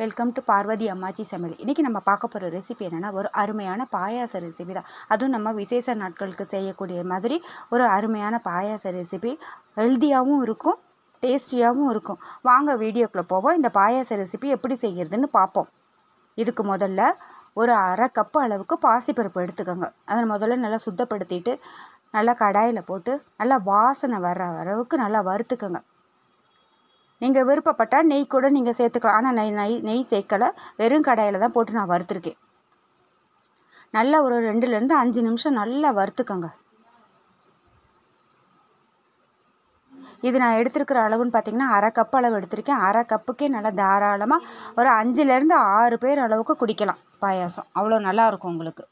welcome to Parvati அம்மாச்சி சமையல் இன்றைக்கி நம்ம பார்க்க போகிற ரெசிபி என்னென்னா ஒரு அருமையான பாயாச ரெசிபி தான் அதுவும் நம்ம விசேஷ நாட்களுக்கு செய்யக்கூடிய மாதிரி ஒரு அருமையான பாயாச ரெசிபி ஹெல்த்தியாகவும் இருக்கும் டேஸ்டியாகவும் இருக்கும் வாங்க வீடியோக்குள்ளே போவோம் இந்த பாயாச ரெசிபி எப்படி செய்கிறதுன்னு பார்ப்போம் இதுக்கு முதல்ல ஒரு அரை கப்பு அளவுக்கு பாசிப்பருப்பு எடுத்துக்கோங்க அதை முதல்ல நல்லா சுத்தப்படுத்திட்டு நல்லா கடாயில் போட்டு நல்லா வாசனை வர்ற அளவுக்கு நல்லா வறுத்துக்கோங்க நீங்கள் விருப்பப்பட்டால் நெய் கூட நீங்கள் சேர்த்துக்கலாம் ஆனால் நெய் நெய் நெய் சேர்க்கலை வெறும் கடையில் தான் போட்டு நான் வறுத்துருக்கேன் நல்லா ஒரு ரெண்டுலேருந்து அஞ்சு நிமிஷம் நல்லா வறுத்துக்கோங்க இது நான் எடுத்துருக்கிற அளவுன்னு பார்த்தீங்கன்னா அரை கப் அளவு எடுத்திருக்கேன் அரை கப்புக்கே நல்லா தாராளமாக ஒரு அஞ்சுலேருந்து ஆறு பேர் அளவுக்கு குடிக்கலாம் பாயாசம் அவ்வளோ நல்லாயிருக்கும் உங்களுக்கு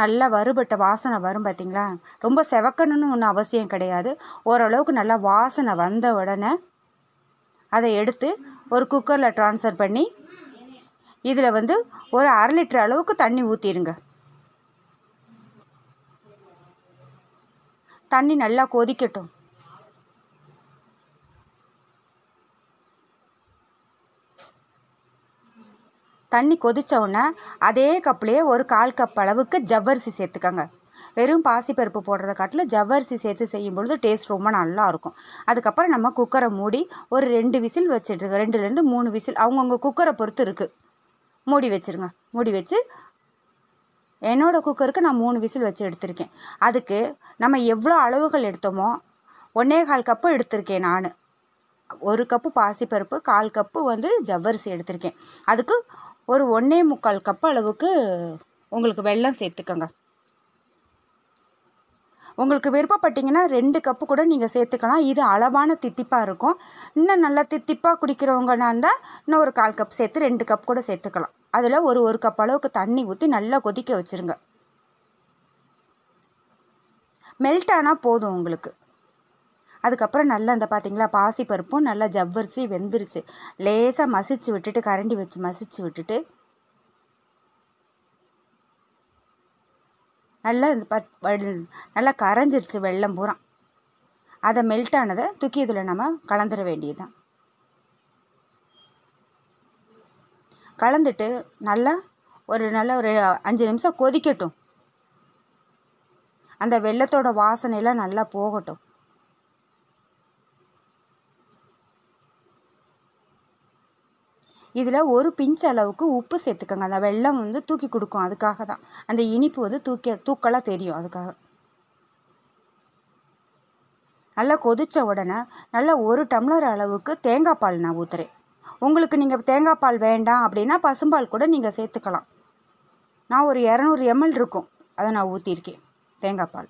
நல்லா வறுபட்ட வாசனை வரும் பார்த்திங்களா ரொம்ப செவக்கணும்னு ஒன்றும் அவசியம் கிடையாது ஓரளவுக்கு நல்லா வாசனை வந்த உடனே அதை எடுத்து ஒரு குக்கரில் ட்ரான்ஸ்ஃபர் பண்ணி இதில் வந்து ஒரு அரை லிட்டர் அளவுக்கு தண்ணி ஊற்றிடுங்க தண்ணி நல்லா கொதிக்கட்டும் தண்ணி கொதித்தோடனே அதே கப்லேயே ஒரு கால் கப் அளவுக்கு ஜவ்வரிசி சேர்த்துக்கோங்க வெறும் பாசிப்பருப்பு போடுறத காட்டில் ஜவ்வரிசி சேர்த்து செய்யும் பொழுது டேஸ்ட் ரொம்ப நல்லாயிருக்கும் அதுக்கப்புறம் நம்ம குக்கரை மூடி ஒரு ரெண்டு விசில் வச்சுட்டு ரெண்டுலேருந்து மூணு விசில் அவங்கவுங்க குக்கரை பொறுத்து இருக்குது மூடி வச்சுருங்க மூடி வச்சு என்னோடய குக்கருக்கு நான் மூணு விசில் வச்சு எடுத்திருக்கேன் அதுக்கு நம்ம எவ்வளோ அளவுகள் எடுத்தோமோ ஒன்றே கால் கப்பு எடுத்திருக்கேன் நான் ஒரு கப்பு பாசிப்பருப்பு கால் கப்பு வந்து ஜவ்வரிசி எடுத்திருக்கேன் அதுக்கு ஒரு ஒன்றே முக்கால் கப் அளவுக்கு உங்களுக்கு வெள்ளம் சேர்த்துக்கோங்க உங்களுக்கு விருப்பப்பட்டிங்கன்னா ரெண்டு கப்பு கூட நீங்கள் சேர்த்துக்கலாம் இது அளவான தித்திப்பாக இருக்கும் இன்னும் நல்லா தித்திப்பாக குடிக்கிறவங்கன்னா இருந்தால் இன்னும் ஒரு கால் கப் சேர்த்து ரெண்டு கப் கூட சேர்த்துக்கலாம் அதில் ஒரு ஒரு கப் அளவுக்கு தண்ணி ஊற்றி நல்லா கொதிக்க வச்சுருங்க மெல்ட் ஆனால் போதும் உங்களுக்கு அதுக்கப்புறம் நல்லா அந்த பார்த்தீங்களா பாசி பருப்பும் நல்லா ஜவ்வரிசி வெந்துருச்சு லேசாக மசிச்சு விட்டுட்டு கரண்டி வச்சு மசிச்சு விட்டுட்டு நல்லா இந்த பத் நல்லா கரைஞ்சிருச்சு வெள்ளம் பூரா அதை மெல்ட் ஆனதை தூக்கி இதில் நம்ம கலந்துட வேண்டியதுதான் கலந்துட்டு நல்லா ஒரு நல்ல ஒரு அஞ்சு நிமிஷம் கொதிக்கட்டும் அந்த வெள்ளத்தோட வாசனையெல்லாம் நல்லா போகட்டும் இதில் ஒரு பிஞ்ச் அளவுக்கு உப்பு சேர்த்துக்கோங்க அந்த வெள்ளம் வந்து தூக்கி கொடுக்கும் அதுக்காக தான் அந்த இனிப்பு வந்து தூக்கி தூக்கலாக தெரியும் அதுக்காக நல்லா கொதித்த உடனே நல்லா ஒரு டம்ளர் அளவுக்கு தேங்காய் பால் நான் ஊற்றுறேன் உங்களுக்கு நீங்கள் தேங்காய் பால் வேண்டாம் அப்படின்னா பசும்பால் கூட நீங்கள் சேர்த்துக்கலாம் நான் ஒரு இரநூறு எம்எல் இருக்கும் அதை நான் ஊற்றியிருக்கேன் தேங்காய் பால்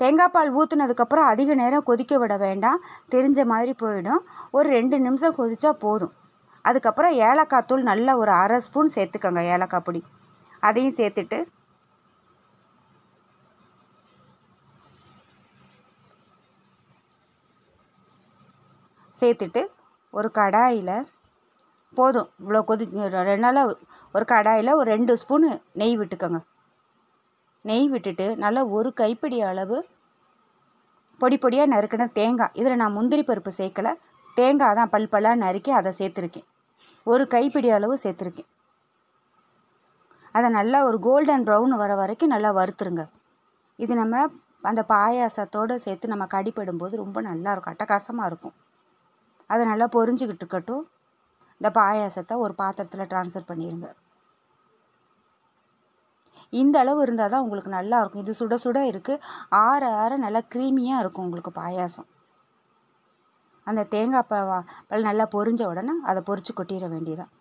தேங்காய் பால் ஊற்றுனதுக்கப்புறம் அதிக நேரம் கொதிக்க விட வேண்டாம் தெரிஞ்ச மாதிரி போயிடும் ஒரு ரெண்டு நிமிஷம் கொதித்தா போதும் அதுக்கப்புறம் ஏலக்காய் தூள் நல்லா ஒரு அரை ஸ்பூன் சேர்த்துக்கோங்க ஏலக்காய் பொடி அதையும் சேர்த்துட்டு சேர்த்துட்டு ஒரு கடாயில் போதும் இவ்வளோ கொதி ரெண்டு நாளாக ஒரு கடாயில் ஒரு ரெண்டு ஸ்பூனு நெய் விட்டுக்கோங்க நெய் விட்டுட்டு நல்லா ஒரு கைப்பிடி அளவு பொடி பொடியாக நறுக்கின தேங்காய் இதில் நான் முந்திரி பருப்பு சேர்க்கலை தேங்காய் தான் பல் பல்லாக நறுக்கி அதை சேர்த்துருக்கேன் ஒரு கைப்பிடி அளவு சேர்த்துருக்கேன் அதை நல்லா ஒரு கோல்டன் ப்ரௌன் வர வரைக்கும் நல்லா வறுத்துருங்க இது நம்ம அந்த பாயாசத்தோடு சேர்த்து நம்ம கடிப்படும்போது ரொம்ப நல்லாயிருக்கும் அட்டகாசமாக இருக்கும் அதை நல்லா பொறிஞ்சிக்கிட்டு இருக்கட்டும் இந்த பாயாசத்தை ஒரு பாத்திரத்தில் ட்ரான்ஸ்ஃபர் பண்ணிடுங்க இந்த அளவு இருந்தால் தான் உங்களுக்கு நல்லாயிருக்கும் இது சுட சுட இருக்குது ஆற ஆற நல்லா க்ரீமியாக இருக்கும் உங்களுக்கு பாயாசம் அந்த தேங்காய் ப பல் நல்லா பொரிஞ்ச உடனே அதை பொரித்து கொட்டிட வேண்டியதான்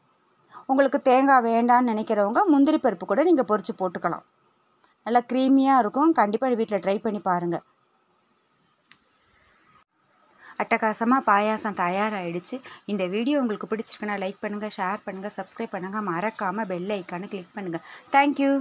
உங்களுக்கு தேங்காய் வேண்டான்னு நினைக்கிறவங்க முந்திரி பருப்பு கூட நீங்கள் பொரித்து போட்டுக்கலாம் நல்லா க்ரீமியாக இருக்கும் கண்டிப்பாக வீட்டில் ட்ரை பண்ணி பாருங்கள் அட்டகாசமாக பாயாசம் தயாராகிடுச்சு இந்த வீடியோ உங்களுக்கு பிடிச்சிருக்குன்னா லைக் பண்ணுங்கள் ஷேர் பண்ணுங்கள் சப்ஸ்கிரைப் பண்ணுங்கள் மறக்காமல் பெல் ஐக்கானு கிளிக் பண்ணுங்கள் தேங்க்யூ